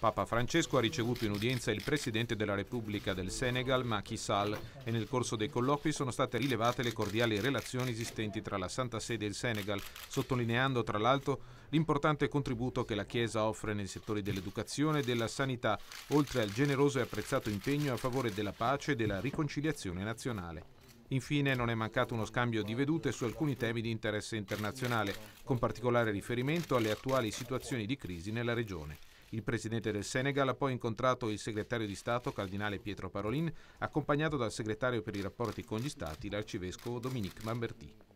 Papa Francesco ha ricevuto in udienza il Presidente della Repubblica del Senegal, Macky Sall, e nel corso dei colloqui sono state rilevate le cordiali relazioni esistenti tra la Santa Sede e il Senegal, sottolineando tra l'altro l'importante contributo che la Chiesa offre nei settori dell'educazione e della sanità, oltre al generoso e apprezzato impegno a favore della pace e della riconciliazione nazionale. Infine non è mancato uno scambio di vedute su alcuni temi di interesse internazionale, con particolare riferimento alle attuali situazioni di crisi nella regione. Il presidente del Senegal ha poi incontrato il segretario di Stato, cardinale Pietro Parolin, accompagnato dal segretario per i rapporti con gli Stati, l'arcivescovo Dominique Mamberti.